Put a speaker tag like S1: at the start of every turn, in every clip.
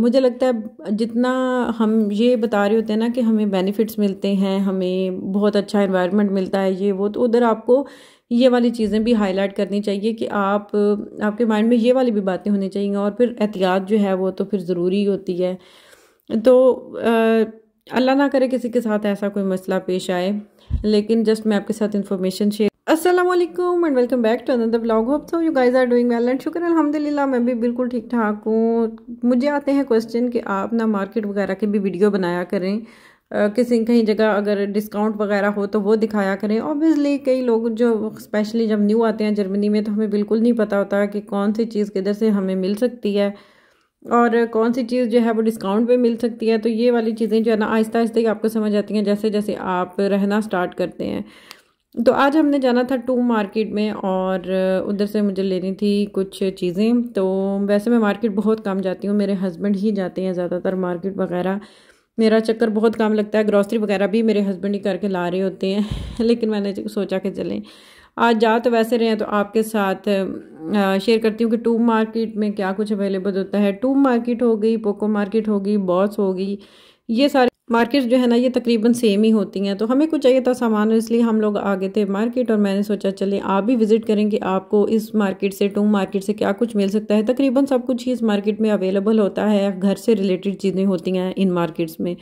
S1: मुझे लगता है जितना हम ये बता रहे होते हैं ना कि हमें बेनिफिट्स मिलते हैं हमें बहुत अच्छा इन्वायरमेंट मिलता है ये वो तो उधर आपको ये वाली चीज़ें भी हाईलाइट करनी चाहिए कि आप आपके माइंड में ये वाली भी बातें होनी चाहिए और फिर एहतियात जो है वो तो फिर ज़रूरी होती है तो अल्लाह ना करे किसी के साथ ऐसा कोई मसला पेश आए लेकिन जस्ट मैं आपके साथ इन्फॉर्मेशन शेयर असलम and welcome back to another blog hope so you guys are doing well and शुक्र अलहमदिल्ला मैं भी बिल्कुल ठीक ठाक हूँ मुझे आते हैं क्वेश्चन कि आप ना मार्केट वगैरह की भी वीडियो बनाया करें किसी कहीं जगह अगर डिस्काउंट वगैरह हो तो वो दिखाया करें ऑब्वियसली कई लोग जो स्पेशली जब न्यू आते हैं जर्मनी में तो हमें बिल्कुल नहीं पता होता कि कौन सी चीज़ किधर से हमें मिल सकती है और कौन सी चीज़ जो है वो डिस्काउंट पे मिल सकती है तो ये वाली चीज़ें जो है ना आहिस्ता आहिस्ता ही आपको समझ आती हैं जैसे जैसे आप रहना स्टार्ट करते हैं तो आज हमने जाना था टू मार्केट में और उधर से मुझे लेनी थी कुछ चीज़ें तो वैसे मैं मार्केट बहुत कम जाती हूँ मेरे हस्बैंड ही जाते हैं ज़्यादातर मार्केट वगैरह मेरा चक्कर बहुत काम लगता है ग्रॉसरी वगैरह भी मेरे हस्बैंड ही करके ला रहे होते हैं लेकिन मैंने सोचा कि चलें आज जा तो वैसे रहे हैं तो आपके साथ शेयर करती हूँ कि टू मार्केट में क्या कुछ अवेलेबल होता है टू मार्केट हो गई पोको मार्केट हो गई बॉस हो गई ये सारे मार्केट जो है ना ये तकरीबन सेम ही होती हैं तो हमें कुछ चाहिए था सामान इसलिए हम लोग आ गए थे मार्केट और मैंने सोचा चलें आप भी विज़िट करें कि आपको इस मार्केट से टू मार्केट से क्या कुछ मिल सकता है तकरीबन सब कुछ ही इस मार्केट में अवेलेबल होता है घर से रिलेटेड चीज़ें होती हैं इन मार्केट्स में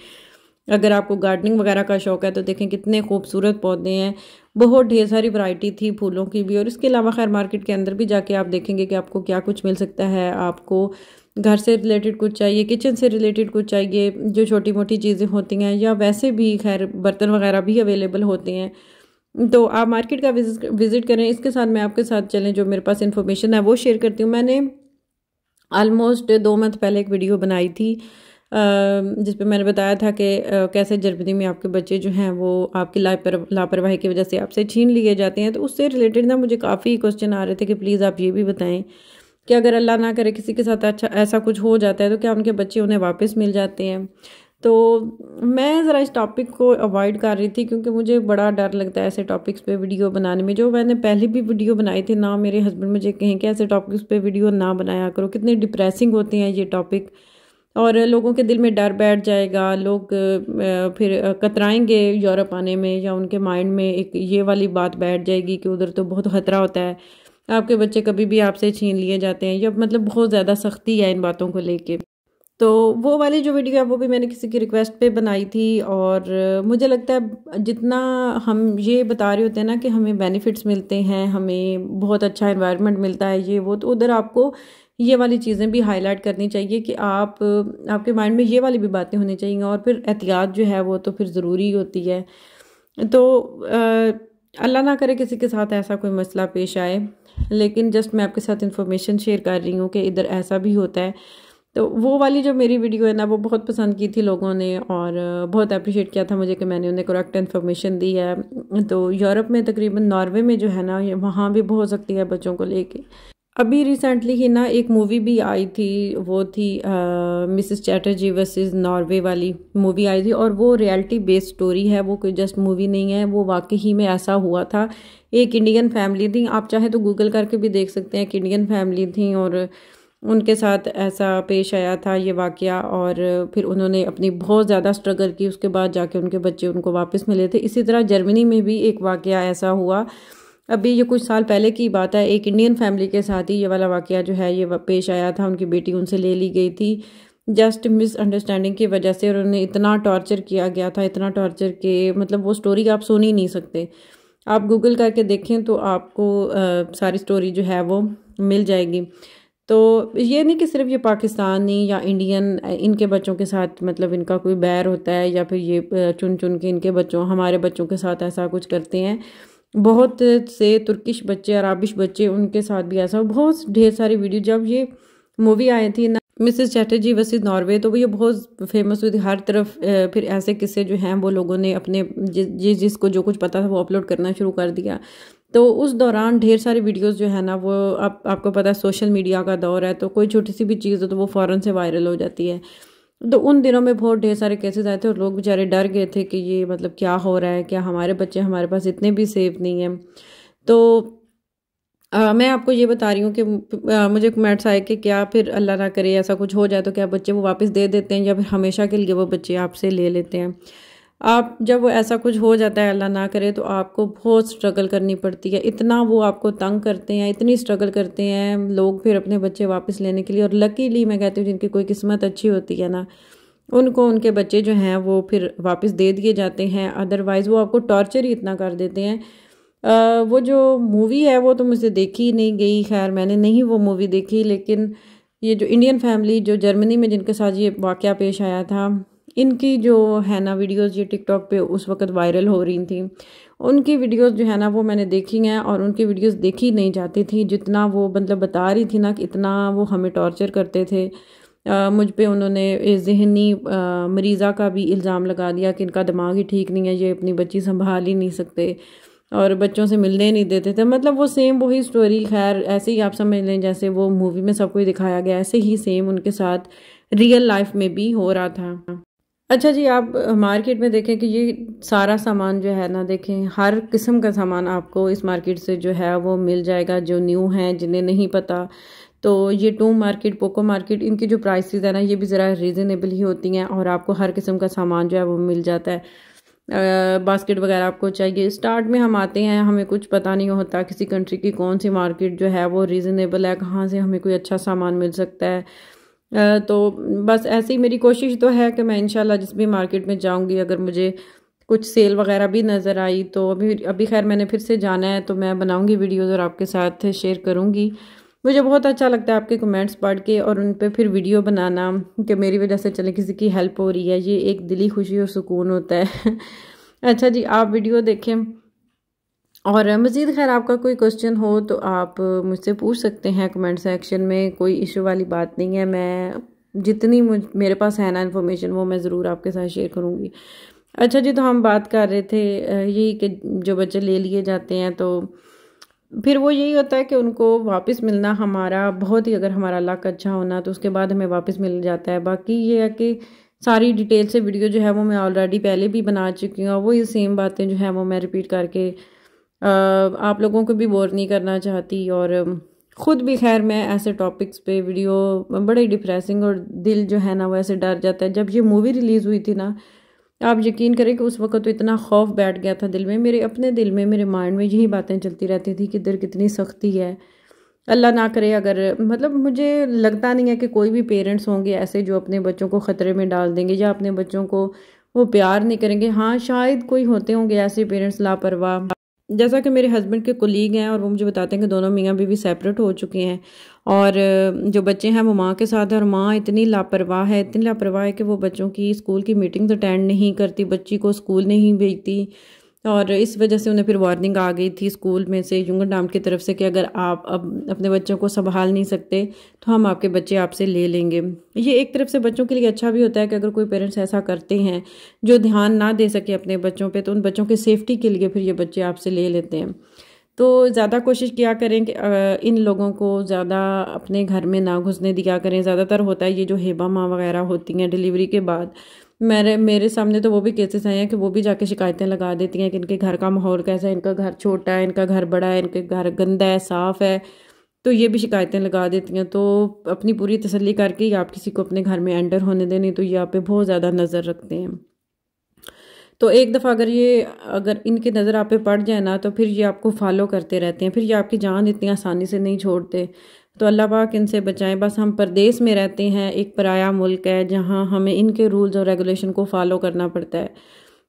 S1: अगर आपको गार्डनिंग वगैरह का शौक़ है तो देखें कितने खूबसूरत पौधे हैं बहुत ढेर सारी वैरायटी थी फूलों की भी और इसके अलावा खैर मार्केट के अंदर भी जाके आप देखेंगे कि आपको क्या कुछ मिल सकता है आपको घर से रिलेटेड कुछ चाहिए किचन से रिलेटेड कुछ चाहिए जो छोटी मोटी चीज़ें होती हैं या वैसे भी खैर बर्तन वगैरह भी अवेलेबल होते हैं तो आप मार्केट का विजिट विज़िट करें इसके साथ मैं आपके साथ चलें जो मेरे पास इन्फॉर्मेशन है वो शेयर करती हूँ मैंने आलमोस्ट दो मंथ पहले एक वीडियो बनाई थी जिस पर मैंने बताया था कि कैसे जर्मनी में आपके बच्चे जो हैं वो आपकी लापर लापरवाही की वजह से आपसे छीन लिए जाते हैं तो उससे रिलेटेड ना मुझे काफ़ी क्वेश्चन आ रहे थे कि प्लीज़ आप ये भी बताएं कि अगर अल्लाह ना करे किसी के साथ अच्छा ऐसा कुछ हो जाता है तो क्या उनके बच्चे उन्हें वापस मिल जाते हैं तो मैं ज़रा इस टॉपिक को अवॉइड कर रही थी क्योंकि मुझे बड़ा डर लगता है ऐसे टॉपिक्स पे वीडियो बनाने में जो मैंने पहले भी वीडियो बनाई थी ना मेरे हस्बैंड मुझे कहें कि ऐसे टॉपिक्स पे वीडियो ना बनाया करो कितने डिप्रेसिंग होते हैं ये टॉपिक और लोगों के दिल में डर बैठ जाएगा लोग फिर कतराएंगे यूरोप आने में या उनके माइंड में एक ये वाली बात बैठ जाएगी कि उधर तो बहुत ख़तरा होता है आपके बच्चे कभी भी आपसे छीन लिए जाते हैं या मतलब बहुत ज़्यादा सख्ती है इन बातों को लेके तो वो वाली जो वीडियो है वो भी मैंने किसी की रिक्वेस्ट पे बनाई थी और मुझे लगता है जितना हम ये बता रहे होते हैं ना कि हमें बेनिफिट्स मिलते हैं हमें बहुत अच्छा इन्वायरमेंट मिलता है ये वो तो उधर आपको ये वाली चीज़ें भी हाईलाइट करनी चाहिए कि आप आपके माइंड में ये वाली भी बातें होनी चाहिए और फिर एहतियात जो है वो तो फिर ज़रूरी होती है तो अल्लाह ना करे किसी के साथ ऐसा कोई मसला पेश आए लेकिन जस्ट मैं आपके साथ इन्फॉर्मेशन शेयर कर रही हूँ कि इधर ऐसा भी होता है तो वो वाली जो मेरी वीडियो है ना वो बहुत पसंद की थी लोगों ने और बहुत अप्रिशिएट किया था मुझे कि मैंने उन्हें करेक्ट इन्फॉर्मेशन दी है तो यूरोप में तकरीबन नॉर्वे में जो है ना वहाँ भी बहुत सकती है बच्चों को लेके अभी रिसेंटली ही ना एक मूवी भी आई थी वो थी मिसेस चैटर्जी वर्सेस नॉर्वे वाली मूवी आई थी और वो रियलिटी बेस्ड स्टोरी है वो कोई जस्ट मूवी नहीं है वो वाकई ही में ऐसा हुआ था एक इंडियन फैमिली थी आप चाहे तो गूगल करके भी देख सकते हैं एक इंडियन फैमिली थी और उनके साथ ऐसा पेश आया था ये वाक़ और फिर उन्होंने अपनी बहुत ज़्यादा स्ट्रगल की उसके बाद जाके उनके बच्चे उनको वापस मिले थे इसी तरह जर्मनी में भी एक वाक़ ऐसा हुआ अभी ये कुछ साल पहले की बात है एक इंडियन फैमिली के साथ ही ये वाला वाक़ जो है ये पेश आया था उनकी बेटी उनसे ले ली गई थी जस्ट मिसअंडरस्टैंडिंग की वजह से उन्हें इतना टॉर्चर किया गया था इतना टॉर्चर के मतलब वो स्टोरी आप सुन ही नहीं सकते आप गूगल करके देखें तो आपको आ, सारी स्टोरी जो है वो मिल जाएगी तो ये नहीं कि सिर्फ ये पाकिस्तानी या इंडियन इनके बच्चों के साथ मतलब इनका कोई बैर होता है या फिर ये चुन चुन के इनके बच्चों हमारे बच्चों के साथ ऐसा कुछ करते हैं बहुत से तुर्किश बच्चे अरबिश बच्चे उनके साथ भी ऐसा बहुत ढेर सारी वीडियो जब ये मूवी आई थी ना मिसेस चैटर्जी वसीज नॉर्वे तो वो ये बहुत फेमस हुई थी हर तरफ फिर ऐसे किस्से जो हैं वो लोगों ने अपने जिस जिसको जो कुछ पता था वो अपलोड करना शुरू कर दिया तो उस दौरान ढेर सारी वीडियोस जो है ना वो आप आपको पता है सोशल मीडिया का दौर है तो कोई छोटी सी भी चीज़ हो तो वो फ़ौरन से वायरल हो जाती है तो उन दिनों में बहुत ढेर सारे केसेस आए थे और लोग बेचारे डर गए थे कि ये मतलब क्या हो रहा है क्या हमारे बच्चे हमारे पास इतने भी सेफ नहीं हैं तो आ, मैं आपको ये बता रही हूँ कि आ, मुझे कमेंट्स आए कि क्या फिर अल्लाह ना करे ऐसा कुछ हो जाए तो क्या बच्चे वो वापस दे देते हैं या फिर हमेशा के लिए वो बच्चे आपसे ले लेते हैं आप जब वो ऐसा कुछ हो जाता है अल्लाह ना करे तो आपको बहुत स्ट्रगल करनी पड़ती है इतना वो आपको तंग करते हैं इतनी स्ट्रगल करते हैं लोग फिर अपने बच्चे वापस लेने के लिए और लकीली मैं कहती हूँ जिनकी कोई किस्मत अच्छी होती है ना उनको उनके बच्चे जो हैं वो फिर वापस दे दिए जाते हैं अदरवाइज़ वो आपको टॉर्चर ही इतना कर देते हैं आ, वो जो मूवी है वो तो मुझे देखी नहीं गई खैर मैंने नहीं वो मूवी देखी लेकिन ये जो इंडियन फैमिली जो जर्मनी में जिनके साथ ये वाक़ पेश आया था इनकी जो है ना वीडियोस ये टिकटॉक पे उस वक्त वायरल हो रही थी उनकी वीडियोस जो है ना वो मैंने देखी हैं और उनकी वीडियोस देखी नहीं जाती थी जितना वो मतलब बता रही थी ना कि इतना वो हमें टॉर्चर करते थे आ, मुझ पर उन्होंने जहनी मरीज़ा का भी इल्ज़ाम लगा दिया कि इनका दिमाग ही ठीक नहीं है ये अपनी बच्ची संभाल ही नहीं सकते और बच्चों से मिलने नहीं देते थे मतलब वो सेम वही स्टोरी खैर ऐसे ही आप समझ लें जैसे वो मूवी में सब कुछ दिखाया गया ऐसे ही सेम उनके साथ रियल लाइफ में भी हो रहा था अच्छा जी आप मार्केट में देखें कि ये सारा सामान जो है ना देखें हर किस्म का सामान आपको इस मार्केट से जो है वो मिल जाएगा जो न्यू हैं जिन्हें नहीं पता तो ये टू मार्केट पोको मार्केट इनकी जो प्राइसेस है ना ये भी ज़रा रीज़नेबल ही होती हैं और आपको हर किस्म का सामान जो है वो मिल जाता है बास्केट वगैरह आपको चाहिए स्टार्ट में हम आते हैं हमें कुछ पता नहीं होता किसी कंट्री की कौन सी मार्केट जो है वो रीज़नेबल है कहाँ से हमें कोई अच्छा सामान मिल सकता है तो बस ऐसे ही मेरी कोशिश तो है कि मैं इंशाल्लाह जिस भी मार्केट में जाऊंगी अगर मुझे कुछ सेल वगैरह भी नज़र आई तो अभी अभी खैर मैंने फिर से जाना है तो मैं बनाऊंगी वीडियोस और आपके साथ शेयर करूंगी मुझे बहुत अच्छा लगता है आपके कमेंट्स पढ़ के और उन पर फिर वीडियो बनाना कि मेरी वजह से चले किसी की हेल्प हो रही है ये एक दिली खुशी और सुकून होता है अच्छा जी आप वीडियो देखें और मज़ीद खैर आपका कोई क्वेश्चन हो तो आप मुझसे पूछ सकते हैं कमेंट सेक्शन में कोई इशू वाली बात नहीं है मैं जितनी मुझ मेरे पास है ना इन्फॉर्मेशन वो मैं ज़रूर आपके साथ शेयर करूँगी अच्छा जी तो हम बात कर रहे थे यही कि जो बच्चे ले लिए जाते हैं तो फिर वो यही होता है कि उनको वापस मिलना हमारा बहुत ही अगर हमारा लक अच्छा होना तो उसके बाद हमें वापस मिल जाता है बाकी ये है कि सारी डिटेल से वीडियो जो है वो मैं ऑलरेडी पहले भी बना चुकी हूँ और वही सेम बातें जो है वो मैं रिपीट करके आप लोगों को भी बोर नहीं करना चाहती और ख़ुद भी खैर मैं ऐसे टॉपिक्स पे वीडियो बड़े डिप्रेसिंग और दिल जो है ना वो ऐसे डर जाता है जब ये मूवी रिलीज़ हुई थी ना आप यकीन करें कि उस वक्त तो इतना खौफ बैठ गया था दिल में मेरे अपने दिल में मेरे माइंड में यही बातें चलती रहती थी कि दिल कितनी सख्ती है अल्लाह ना करे अगर मतलब मुझे लगता नहीं है कि कोई भी पेरेंट्स होंगे ऐसे जो अपने बच्चों को ख़तरे में डाल देंगे या अपने बच्चों को वो प्यार नहीं करेंगे हाँ शायद कोई होते होंगे ऐसे पेरेंट्स लापरवाह जैसा कि मेरे हस्बैंड के कोलीग हैं और वो मुझे बताते हैं कि दोनों मियाँ बीवी सेपरेट हो चुके हैं और जो बच्चे हैं वो माँ के साथ हैं और माँ इतनी लापरवाह है इतनी लापरवाह है कि वो बच्चों की स्कूल की मीटिंग्स अटेंड नहीं करती बच्ची को स्कूल नहीं भेजती और इस वजह से उन्हें फिर वार्निंग आ गई थी स्कूल में से यूंगन डाम की तरफ से कि अगर आप अब अपने बच्चों को संभाल नहीं सकते तो हम आपके बच्चे आपसे ले लेंगे ये एक तरफ से बच्चों के लिए अच्छा भी होता है कि अगर कोई पेरेंट्स ऐसा करते हैं जो ध्यान ना दे सके अपने बच्चों पर तो उन बच्चों की सेफ्टी के लिए फिर ये बच्चे आपसे ले लेते हैं तो ज़्यादा कोशिश किया करें कि इन लोगों को ज़्यादा अपने घर में ना घुसने दिया करें ज़्यादातर होता है ये जो हेबा माँ वगैरह होती हैं डिलीवरी के बाद मेरे मेरे सामने तो वो भी केसेस आए हैं कि वो भी जाके शिकायतें लगा देती हैं कि इनके घर का माहौल कैसा है इनका घर छोटा है इनका घर बड़ा है इनके घर गंदा है साफ़ है तो ये भी शिकायतें लगा देती हैं तो अपनी पूरी तसल्ली करके ही आप किसी को अपने घर में एंटर होने दें नहीं तो ये आप पे बहुत ज़्यादा नज़र रखते हैं तो एक दफ़ा अगर ये अगर इनकी नज़र आप पे पड़ जाए ना तो फिर ये आपको फॉलो करते रहते हैं फिर ये आपकी जान इतनी आसानी से नहीं छोड़ते तो अल्लाह पाक इनसे बचाएं बस हम परदेश में रहते हैं एक पराया मुल्क है जहाँ हमें इनके रूल्स और रेगुलेशन को फॉलो करना पड़ता है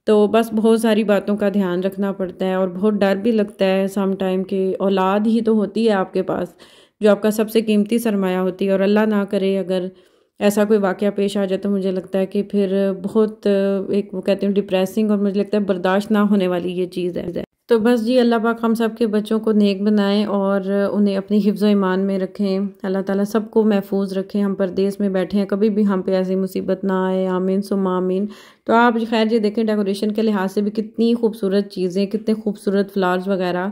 S1: तो बस बहुत सारी बातों का ध्यान रखना पड़ता है और बहुत डर भी लगता है सम टाइम के औलाद ही तो होती है आपके पास जो आपका सबसे कीमती सरमाया होती है और अल्लाह ना करे अगर ऐसा कोई वाक़ पेश आ जाए तो मुझे लगता है कि फिर बहुत एक वो कहते हैं डिप्रेसिंग और मुझे लगता है बर्दाश्त ना होने वाली ये चीज़ है तो बस जी अल्लाह पाक हम सब के बच्चों को नेक बनाएं और उन्हें अपनी हिफ्ज़ ईमान में रखें अल्लाह ताला सबको महफूज रखें हम परदेस में बैठे हैं कभी भी हम पे ऐसी मुसीबत ना आए आमीन सुम आमीन तो आप खैर ये देखें डेकोरेशन के लिहाज से भी कितनी खूबसूरत चीज़ें कितने खूबसूरत फ्लावर्स वगैरह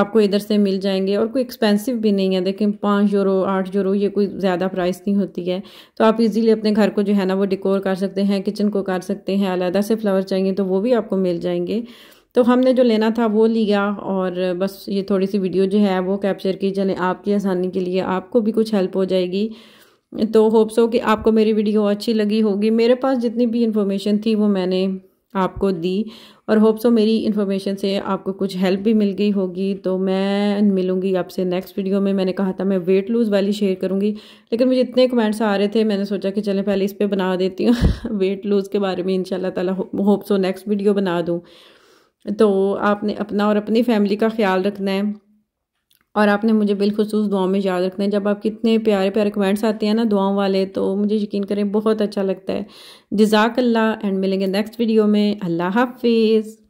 S1: आपको इधर से मिल जाएंगे और कोई एक्सपेंसिव भी नहीं है देखें पाँच यूरो आठ यूरो ये कोई ज़्यादा प्राइस नहीं होती है तो आप इजीली अपने घर को जो है ना वो डिकोर कर सकते हैं किचन को कर सकते हैं अलहदा से फ्लावर चाहिए तो वो भी आपको मिल जाएंगे तो हमने जो लेना था वो लिया और बस ये थोड़ी सी वीडियो जो है वो कैप्चर की चले आपकी आसानी के लिए आपको भी कुछ हेल्प हो जाएगी तो होप्स हो कि आपको मेरी वीडियो अच्छी लगी होगी मेरे पास जितनी भी इन्फॉर्मेशन थी वो मैंने आपको दी और होप्स हो मेरी इन्फॉर्मेशन से आपको कुछ हेल्प भी मिल गई होगी तो मैं मिलूंगी आपसे नेक्स्ट वीडियो में मैंने कहा था मैं वेट लूज़ वाली शेयर करूंगी लेकिन मुझे इतने कमेंट्स आ रहे थे मैंने सोचा कि चले पहले इस पर बना देती हूँ वेट लूज़ के बारे में इन ताला होप्स हो नेक्स्ट वीडियो बना दूँ तो आपने अपना और अपनी फैमिली का ख्याल रखना है और आपने मुझे बिलखसूस दुआ में याद रखना है जब आप कितने प्यारे प्यारे कमेंट्स आते हैं ना दुआओं वाले तो मुझे यकीन करें बहुत अच्छा लगता है जजाक अल्लाह एंड मिलेंगे नेक्स्ट वीडियो में अल्लाह हाफिज़